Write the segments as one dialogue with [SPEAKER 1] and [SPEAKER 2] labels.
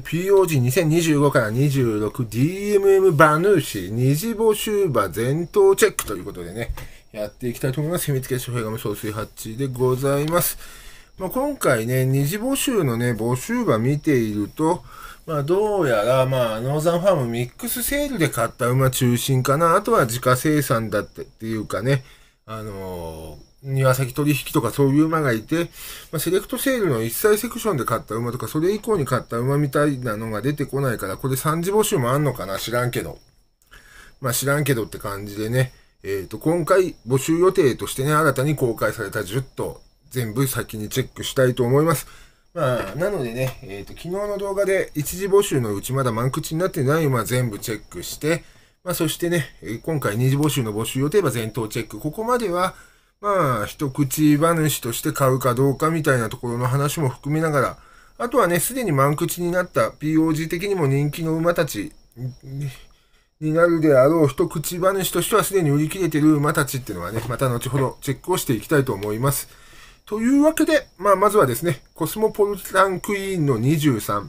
[SPEAKER 1] POG2025 から 26DMM バヌーシ、二次募集場全頭チェックということでね、やっていきたいと思います。秘密結晶ガム総水チでございます。まあ、今回ね、二次募集のね、募集場見ていると、まあ、どうやら、まあ、ノーザンファームミックスセールで買った馬中心かな。あとは自家生産だってっていうかね、あのー庭先取引とかそういう馬がいて、まあ、セレクトセールの一切セクションで買った馬とか、それ以降に買った馬みたいなのが出てこないから、これ三次募集もあんのかな知らんけど。まあ、知らんけどって感じでね。えっ、ー、と、今回募集予定としてね、新たに公開された10頭、全部先にチェックしたいと思います。まあ、なのでね、えっ、ー、と、昨日の動画で一次募集のうちまだ満口になってない馬全部チェックして、まあ、そしてね、今回二次募集の募集予定は全頭チェック。ここまでは、まあ、一口話として買うかどうかみたいなところの話も含めながら、あとはね、すでに満口になった POG 的にも人気の馬たちになるであろう一口話としてはすでに売り切れてる馬たちっていうのはね、また後ほどチェックをしていきたいと思います。というわけで、まあ、まずはですね、コスモポルタンクイーンの23、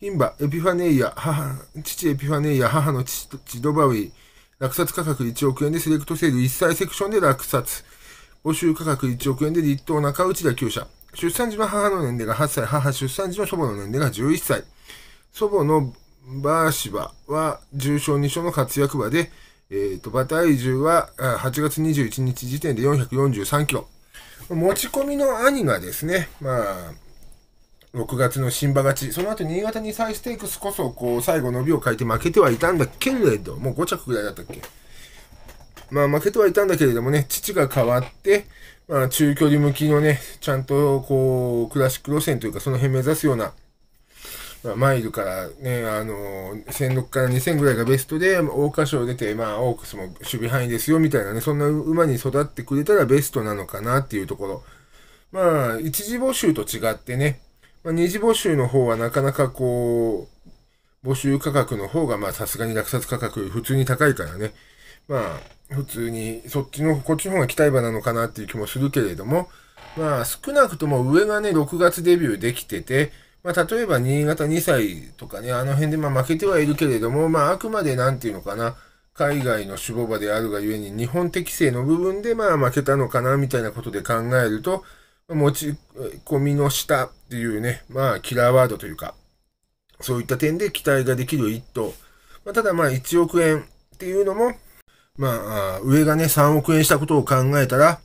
[SPEAKER 1] 牝馬、エピファネイア、母、父エピファネイア、母の父、ドバウィ、落札価格1億円でセレクトセール、1歳セクションで落札。募集価格1億円で立党中内田9社。出産時は母の年齢が8歳、母出産時の祖母の年齢が11歳。祖母のバーシバは重症2症の活躍馬で、えっ、ー、と、馬体重は8月21日時点で443キロ。持ち込みの兄がですね、まあ、6月の新馬勝ち、その後新潟にイステークスこそ、こう、最後伸びを変えて負けてはいたんだけれど、もう5着ぐらいだったっけまあ負けてはいたんだけれどもね、父が変わって、まあ中距離向きのね、ちゃんとこう、クラシック路線というかその辺目指すような、まあ、マイルからね、あのー、1006から2000ぐらいがベストで、桜花賞出て、まあ、オークスも守備範囲ですよ、みたいなね、そんな馬に育ってくれたらベストなのかなっていうところ。まあ、一次募集と違ってね、まあ、二次募集の方はなかなかこう、募集価格の方が、まあ、さすがに落札価格普通に高いからね、まあ、普通に、そっちの、こっちの方が期待馬なのかなっていう気もするけれども、まあ、少なくとも上がね、6月デビューできてて、まあ、例えば新潟2歳とかね、あの辺でまあ負けてはいるけれども、まあ、あくまでなんていうのかな、海外の守護馬であるがゆえに、日本適正の部分でまあ負けたのかな、みたいなことで考えると、持ち込みの下っていうね、まあ、キラーワードというか、そういった点で期待ができる一頭。まあ、ただまあ、1億円っていうのも、まあ、上がね、3億円したことを考えたら、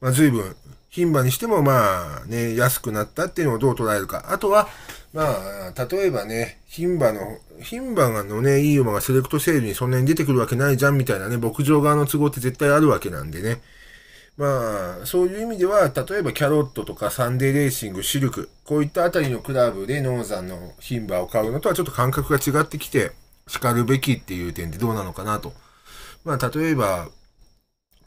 [SPEAKER 1] まあ、随分、牝馬にしても、まあ、ね、安くなったっていうのをどう捉えるか。あとは、まあ、例えばね、牝馬の、牝馬のね、いい馬がセレクトセールにそんなに出てくるわけないじゃんみたいなね、牧場側の都合って絶対あるわけなんでね。まあ、そういう意味では、例えばキャロットとかサンデーレーシング、シルク、こういったあたりのクラブでノーザンの牝馬を買うのとはちょっと感覚が違ってきて、叱るべきっていう点でどうなのかなと。まあ、例えば、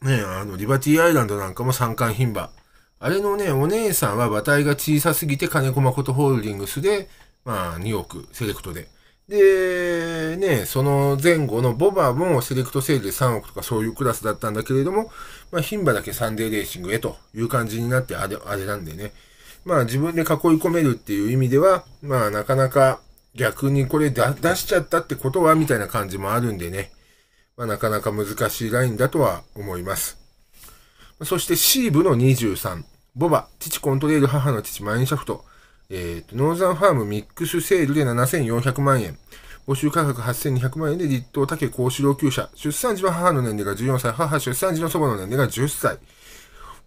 [SPEAKER 1] ね、あの、リバティアイランドなんかも三冠牝馬。あれのね、お姉さんは馬体が小さすぎて金子誠ホールディングスで、まあ、2億、セレクトで。で、ね、その前後のボバもセレクトセールで3億とかそういうクラスだったんだけれども、まあ、牝馬だけサンデーレーシングへという感じになってあれ、あれなんでね。まあ、自分で囲い込めるっていう意味では、まあ、なかなか逆にこれ出しちゃったってことは、みたいな感じもあるんでね。まあ、なかなか難しいラインだとは思います。そして C 部の23、ボバ、父コントレール、母の父マインシャフト、えーと、ノーザンファームミックスセールで7400万円、募集価格8200万円で立東竹高志郎級者、出産時は母の年齢が14歳、母出産時の祖母の年齢が10歳、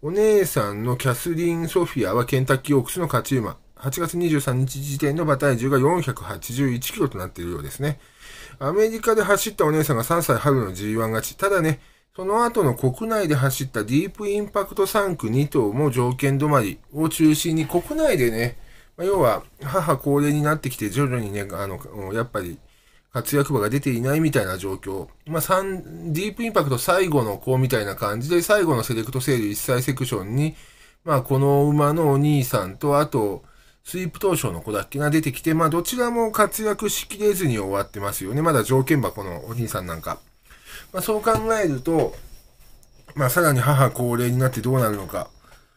[SPEAKER 1] お姉さんのキャスリン・ソフィアはケンタッキーオークスの勝ち馬、8月23日時点の馬体重が481キロとなっているようですね。アメリカで走ったお姉さんが3歳春の G1 勝ち。ただね、その後の国内で走ったディープインパクト3区2頭も条件止まりを中心に国内でね、まあ、要は母高齢になってきて徐々にね、あの、やっぱり活躍馬が出ていないみたいな状況。まあ3、ディープインパクト最後の子みたいな感じで最後のセレクトセール1歳セクションに、まあこの馬のお兄さんとあと、スイープ投手の子だっけが出てきて、まあどちらも活躍しきれずに終わってますよね。まだ条件箱のお兄さんなんか。まあそう考えると、まあさらに母高齢になってどうなるのか。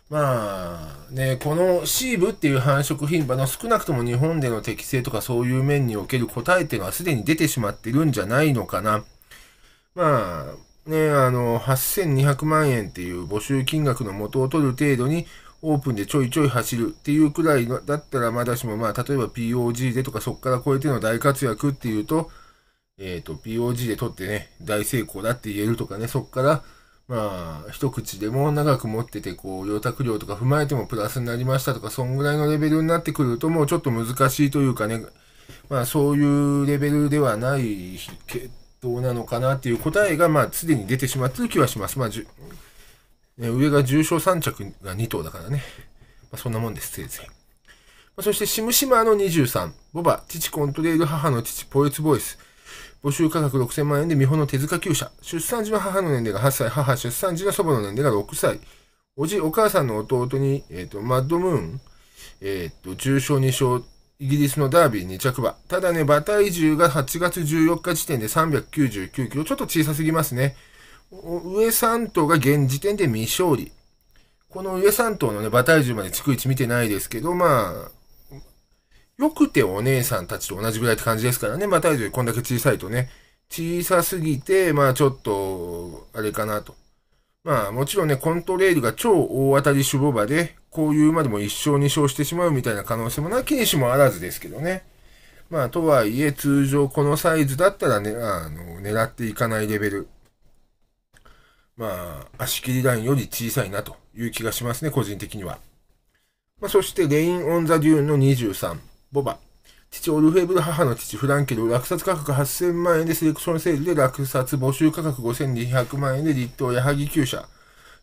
[SPEAKER 1] まあね、このシーブっていう繁殖品場の少なくとも日本での適性とかそういう面における答えっていうのはすでに出てしまってるんじゃないのかな。まあね、あの、8200万円っていう募集金額の元を取る程度にオープンでちょいちょい走るっていうくらいだったらまだしも、まあ、例えば POG でとかそこから超えての大活躍っていうと、えっ、ー、と、POG で取ってね、大成功だって言えるとかね、そこから、まあ、一口でも長く持ってて、こう、養託量とか踏まえてもプラスになりましたとか、そんぐらいのレベルになってくると、もうちょっと難しいというかね、まあ、そういうレベルではない系統なのかなっていう答えが、まあ、すでに出てしまってる気はします。まあ、ね、上が重症3着が2頭だからね。まあ、そんなもんです、せいぜい。まあ、そして、シムシマの23。ボバ、父コントレイル、母の父ポエツボイス。募集価格6000万円で見本の手塚厩舎。出産時の母の年齢が8歳、母出産時の祖母の年齢が6歳。おじ、お母さんの弟に、えっ、ー、と、マッドムーン、えっ、ー、と、重症2勝、イギリスのダービー2着馬。ただね、馬体重が8月14日時点で399キロ。ちょっと小さすぎますね。上3頭が現時点で未勝利。この上3頭のね、馬体重まで逐一見てないですけど、まあ、よくてお姉さんたちと同じぐらいって感じですからね、馬体重こんだけ小さいとね、小さすぎて、まあちょっと、あれかなと。まあもちろんね、コントレールが超大当たり守母馬で、こういうまでも一勝二勝してしまうみたいな可能性もなきにしもあらずですけどね。まあとはいえ通常このサイズだったらね、あの、狙っていかないレベルまあ、足切りラインより小さいなという気がしますね、個人的には。まあ、そして、レイン・オン・ザ・デューンの23、ボバ。父オルフェブル、母の父フランケル、落札価格8000万円でセレクションセールで落札、募集価格5200万円で立党、矢作厩舎。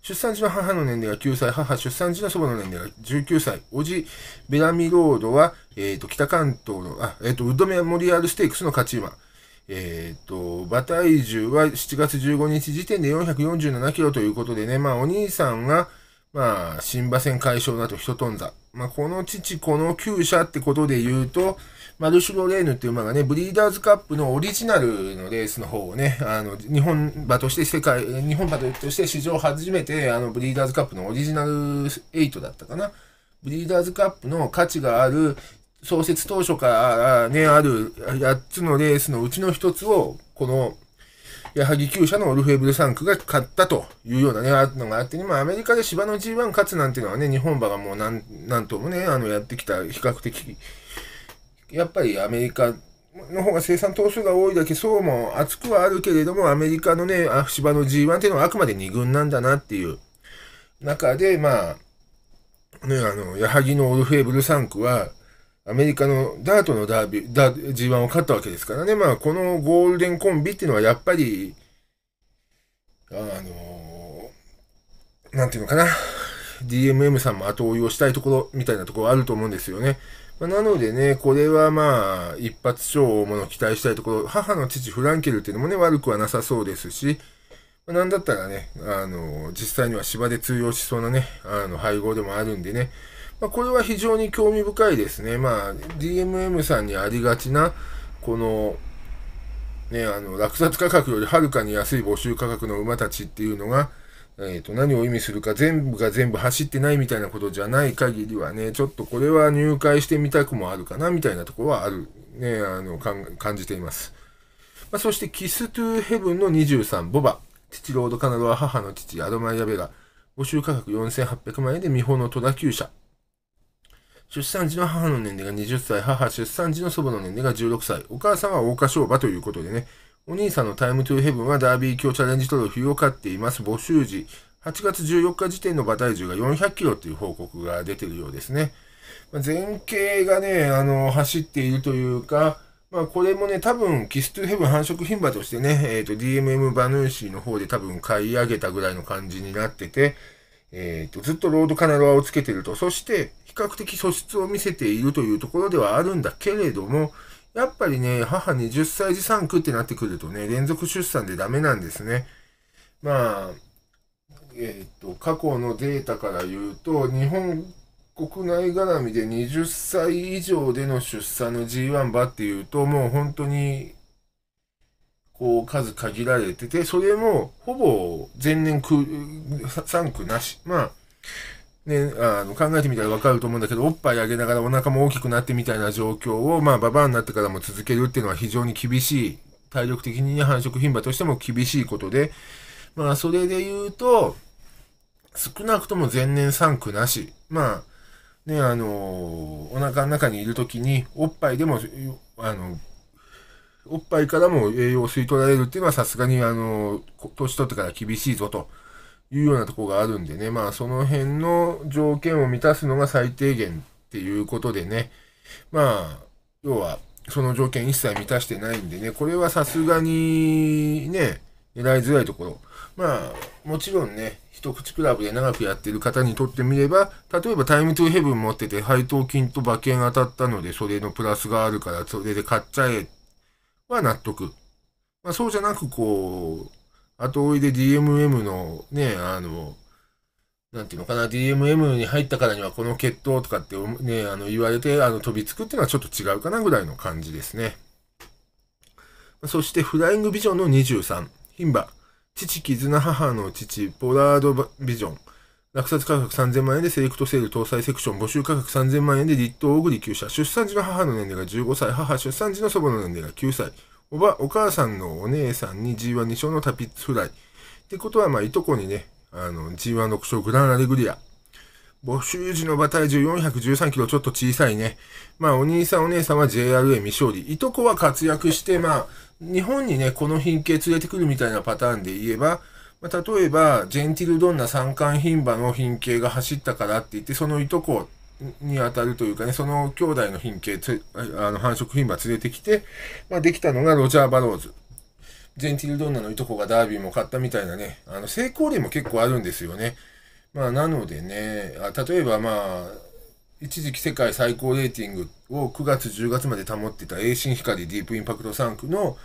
[SPEAKER 1] 出産時の母の年齢が9歳、母出産時の祖母の年齢が19歳、おじ、ベラミロードは、えっ、ー、と、北関東の、あ、えっ、ー、と、ウッドメモリアルステークスの勝ち馬。えー、っと、馬体重は7月15日時点で447キロということでね、まあお兄さんが、まあ、新馬戦解消だと一とんだ。まあ、この父、この旧車ってことで言うと、マルシュロレーヌっていう馬がね、ブリーダーズカップのオリジナルのレースの方をね、あの、日本馬として世界、日本馬として史上初めて、あの、ブリーダーズカップのオリジナル8だったかな。ブリーダーズカップの価値がある創設当初からね、ある8つのレースのうちの1つを、この、矢作厩舎のオルフェーブルンクが勝ったというようなね、あのがあって、今アメリカで芝の G1 勝つなんていうのはね、日本馬がもう何、んともね、あの、やってきた比較的、やっぱりアメリカの方が生産頭数が多いだけそうも厚くはあるけれども、アメリカのね、芝の G1 っていうのはあくまで2軍なんだなっていう中で、まあ、ね、あの、矢作のオルフェーブルンクは、アメリカのダートのダービー、ダ G1 を勝ったわけですからね。まあ、このゴールデンコンビっていうのはやっぱり、あのー、なんていうのかな。DMM さんも後追いをしたいところみたいなところあると思うんですよね。まあ、なのでね、これはまあ、一発勝負の期待したいところ、母の父フランケルっていうのもね、悪くはなさそうですし、まあ、なんだったらね、あの、実際には芝で通用しそうなね、あの、配合でもあるんでね、まあ、これは非常に興味深いですね。まあ、DMM さんにありがちな、この、ね、あの、落札価格よりはるかに安い募集価格の馬たちっていうのが、えっ、ー、と、何を意味するか、全部が全部走ってないみたいなことじゃない限りはね、ちょっとこれは入会してみたくもあるかな、みたいなところはある、ね、あの、感じています。まあ、そして、キストゥーヘブンの23、ボバ、父ロードカナドは母の父、アドマイアベラ、募集価格4800万円でミホの戸田厩舎、出産時の母の年齢が20歳、母出産時の祖母の年齢が16歳、お母さんは大花商馬ということでね、お兄さんのタイムトゥーヘブンはダービー強チャレンジトロフィーを勝っています。募集時、8月14日時点の馬体重が400キロという報告が出てるようですね。まあ、前傾がね、あの、走っているというか、まあこれもね、多分、キストゥーヘブン繁殖牝馬としてね、えっ、ー、と、DMM バヌーシーの方で多分買い上げたぐらいの感じになってて、えっ、ー、と、ずっとロードカナロアをつけてると。そして、較的素質を見せているというところではあるんだけれども、やっぱりね、母20歳児産区ってなってくるとね、連続出産でダメなんですね。まあ、えっ、ー、と、過去のデータから言うと、日本国内絡みで20歳以上での出産の G1 馬っていうと、もう本当に、こう、数限られてて、それも、ほぼ、前年区、3区なし。まあ、ね、あの考えてみたらわかると思うんだけど、おっぱいあげながらお腹も大きくなってみたいな状況を、まあ、ババアになってからも続けるっていうのは非常に厳しい、体力的に繁殖牝馬としても厳しいことで、まあ、それで言うと、少なくとも前年3区なし、まあ、ね、あのお腹の中にいるときに、おっぱいでも、あの、おっぱいからも栄養を吸い取られるっていうのはさすがに、あの年取ってから厳しいぞと。いうようなとこがあるんでね、まあその辺の条件を満たすのが最低限っていうことでね、まあ、要はその条件一切満たしてないんでね、これはさすがにね、狙いづらいところ。まあ、もちろんね、一口クラブで長くやってる方にとってみれば、例えばタイムトゥーヘブン持ってて配当金と馬券当たったので、それのプラスがあるから、それで買っちゃえは納得。まあ、そうじゃなく、こう、後追いで DMM のね、あの、なんていうのかな、DMM に入ったからにはこの決闘とかってね、あの言われて、あの飛びつくっていうのはちょっと違うかなぐらいの感じですね。そしてフライングビジョンの23、牝馬、父絆母の父、ポラードビジョン、落札価格3000万円でセレクトセール搭載セクション、募集価格3000万円で立東小栗厩舎、出産時の母の年齢が15歳、母出産時の祖母の年齢が9歳、おば、お母さんのお姉さんに G12 勝のタピッツフライ。ってことは、まあ、いとこにね、あの、G16 勝グランアレグリア。募集時の馬体重413キロちょっと小さいね。まあ、お兄さんお姉さんは JRA 未勝利。いとこは活躍して、まあ、日本にね、この品系連れてくるみたいなパターンで言えば、まあ、例えば、ジェンティルドンナ三冠品馬の品系が走ったからって言って、そのいとこにあたるというかね、その兄弟の品系、あの繁殖牝馬連れてきて、まあ、できたのがロジャー・バローズ。ジェンティル・ドンナのいとこがダービーも買ったみたいなね、あの成功例も結構あるんですよね。まあ、なのでね、例えばまあ、一時期世界最高レーティングを9月、10月まで保ってた、ヒカ光ディープインパクト3区の、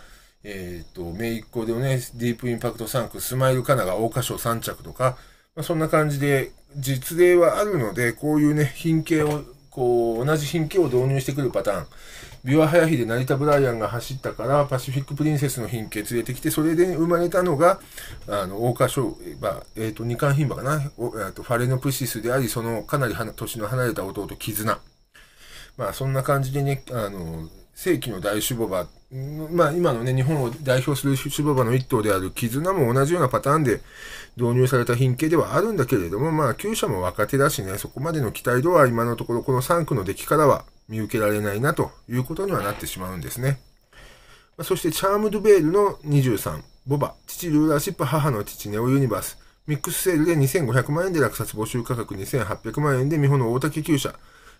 [SPEAKER 1] えっ、ー、と、姪っ子でね、ディープインパクト3区、スマイル・カナが桜花賞3着とか、まあ、そんな感じで、実例はあるので、こういうね、品形を、こう、同じ品形を導入してくるパターン。ビワハヤヒで成田ブライアンが走ったから、パシフィックプリンセスの品形連れてきて、それで生まれたのが、あの、大花賞馬、えっ、ー、と、二冠牝馬かな、おえとファレノプシスであり、その、かなり年の離れた弟、絆。まあ、そんな感じでね、あの、世紀の大守母馬、まあ今のね、日本を代表する守母馬の一頭である絆も同じようなパターンで導入された品系ではあるんだけれども、まあ旧社も若手だしね、そこまでの期待度は今のところこの3区の出来からは見受けられないなということにはなってしまうんですね。そしてチャーム・ドゥ・ベールの23、ボバ、父ルーラーシップ、母の父ネオ・ユニバース、ミックスセールで2500万円で落札募集価格2800万円で美穂の大竹旧舎、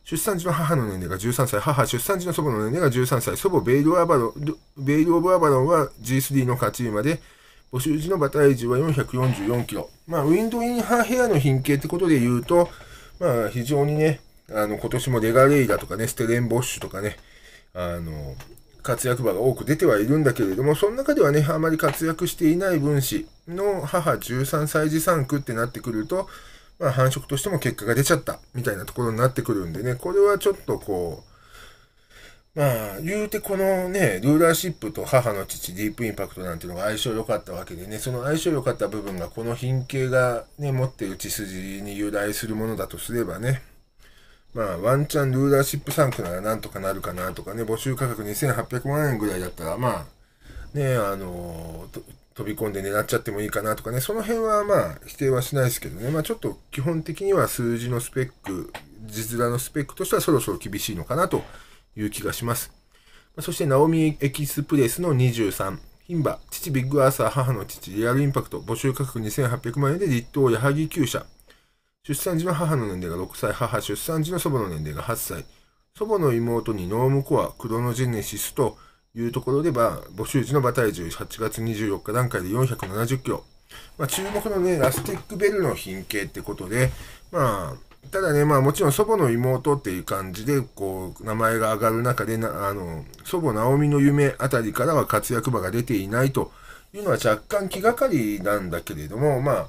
[SPEAKER 1] 出産時の母の年齢が13歳、母出産時の祖母の年齢が13歳、祖母ベイル・アバロベイル・オブ・アバロンは G3 の勝ち馬で、募集時の馬体重は444キロ。まあ、ウィンド・イン・ハー・ヘアの品形ってことで言うと、まあ、非常にね、あの、今年もレガレイラとかね、ステレンボッシュとかね、あの、活躍馬が多く出てはいるんだけれども、その中ではね、あまり活躍していない分子の母13歳児産区ってなってくると、まあ、繁殖としても結果が出ちゃったみたいなところになってくるんでね、これはちょっとこう、まあ、言うてこのね、ルーラーシップと母の父、ディープインパクトなんていうのが相性良かったわけでね、その相性良かった部分がこの品形がね、持ってる血筋に由来するものだとすればね、まあ、ワンチャンルーラーシップンクならなんとかなるかなとかね、募集価格2800万円ぐらいだったら、まあ、ね、あのー飛び込んで狙っちゃってもいいかなとかね、その辺はまあ否定はしないですけどね、まあちょっと基本的には数字のスペック、実面のスペックとしてはそろそろ厳しいのかなという気がします。そしてナオミエキスプレスの23、牝馬、父ビッグアーサー、母の父、リアルインパクト、募集価格2800万円で立党、矢作厩舎。出産時の母の年齢が6歳、母出産時の祖母の年齢が8歳、祖母の妹にノームコア、クロノジェネシスと、いうところで、まあ、募集時の馬体重8月24日段階で470キロ。まあ、注目のね、ラスティックベルの品形ってことで、まあ、ただね、まあもちろん祖母の妹っていう感じで、こう、名前が上がる中で、なあの、祖母直美の夢あたりからは活躍馬が出ていないというのは若干気がかりなんだけれども、まあ、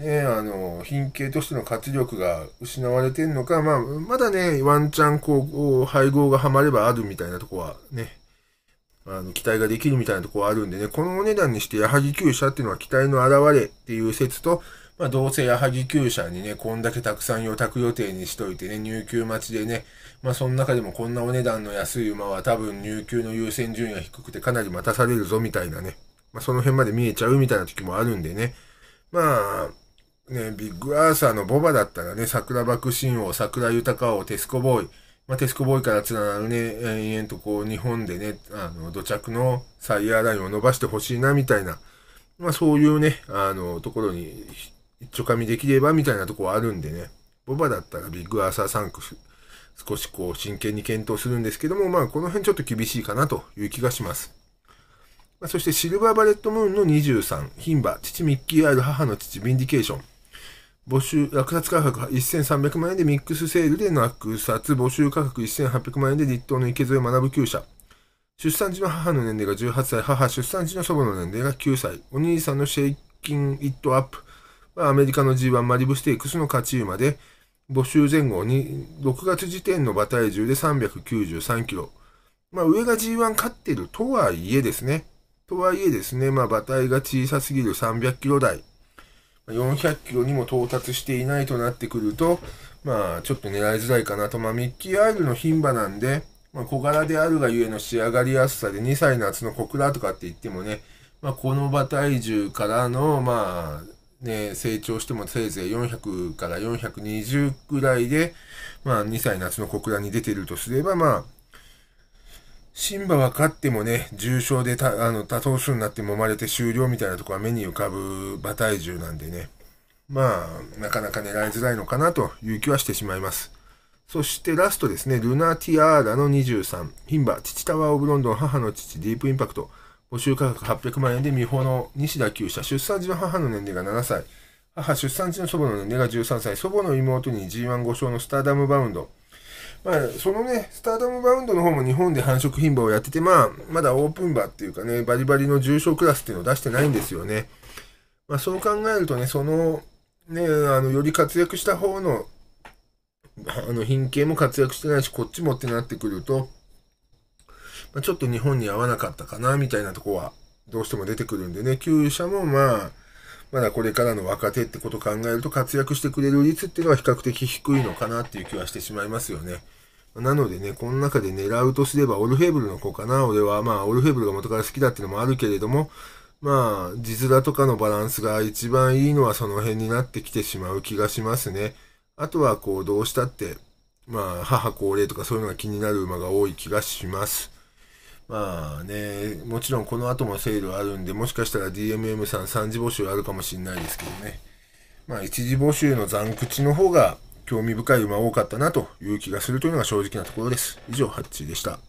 [SPEAKER 1] ね、あの、品形としての活力が失われてるのか、まあ、まだね、ワンチャンこう、配合がはまればあるみたいなとこはね、あの、期待ができるみたいなところあるんでね、このお値段にして矢作厩舎っていうのは期待の表れっていう説と、まあ、どうせ矢作厩舎にね、こんだけたくさん予託予定にしといてね、入級待ちでね、まあ、その中でもこんなお値段の安い馬は多分入級の優先順位が低くてかなり待たされるぞみたいなね、まあ、その辺まで見えちゃうみたいな時もあるんでね、まあ、ね、ビッグアーサーのボバだったらね、桜爆心王、桜豊王、テスコボーイ、まあ、テスコボーイからつながるね、延々とこう、日本でね、あの、土着のサイヤーラインを伸ばしてほしいな、みたいな、まあ、そういうね、あの、ところに、一丁噛みできれば、みたいなとこはあるんでね、ボバだったらビッグアーサー3区、少しこう、真剣に検討するんですけども、まあ、この辺ちょっと厳しいかなという気がします。まあ、そして、シルバーバレットムーンの23、ヒンバ、父ミッキー・アール、母の父、ヴィンディケーション。募集、落札価格1300万円でミックスセールで落札、募集価格1800万円で日東の池添学ぶ旧舎。出産時の母の年齢が18歳、母出産時の祖母の年齢が9歳、お兄さんのシェイキン・イット・アップはアメリカの G1 マリブステークスの勝ち馬で、募集前後に6月時点の馬体重で393キロ。まあ上が G1 勝ってるとはいえですね。とはいえですね、まあ馬体が小さすぎる300キロ台。400キロにも到達していないとなってくると、まあ、ちょっと狙いづらいかなと。まあ、ミッキーアイルの牝馬なんで、まあ、小柄であるがゆえの仕上がりやすさで2歳夏の小倉とかって言ってもね、まあ、この馬体重からの、まあ、ね、成長してもせいぜい400から420くらいで、まあ、2歳夏の小倉に出てるとすれば、まあ、シンバは勝ってもね、重傷でたあの多頭数になって揉まれて終了みたいなとこは目に浮かぶ馬体重なんでね、まあ、なかなか狙いづらいのかなという気はしてしまいます。そしてラストですね、ルナティアーラの23、ンバ、父タワーオブロンドン、母の父、ディープインパクト、募集価格800万円で未報の西田厩舎、出産時の母の年齢が7歳、母出産時の祖母の年齢が13歳、祖母の妹に G1 5勝のスターダムバウンド、まあ、そのね、スターダムバウンドの方も日本で繁殖牝馬をやってて、まあ、まだオープン場っていうかね、バリバリの重症クラスっていうのを出してないんですよね。まあ、そう考えるとね、その、ね、あの、より活躍した方の、あの、品系も活躍してないし、こっちもってなってくると、まあ、ちょっと日本に合わなかったかな、みたいなとこは、どうしても出てくるんでね、旧車もまあ、まだこれからの若手ってことを考えると活躍してくれる率っていうのは比較的低いのかなっていう気はしてしまいますよね。なのでね、この中で狙うとすればオルフェーブルの子かな。俺はまあオルフェーブルが元から好きだっていうのもあるけれども、まあ、地面とかのバランスが一番いいのはその辺になってきてしまう気がしますね。あとはこう、どうしたって、まあ、母高齢とかそういうのが気になる馬が多い気がします。まあね、もちろんこの後もセールあるんで、もしかしたら DMM さん3次募集あるかもしれないですけどね。まあ、1次募集の残口の方が興味深い馬多かったなという気がするというのが正直なところです。以上、ハッチーでした。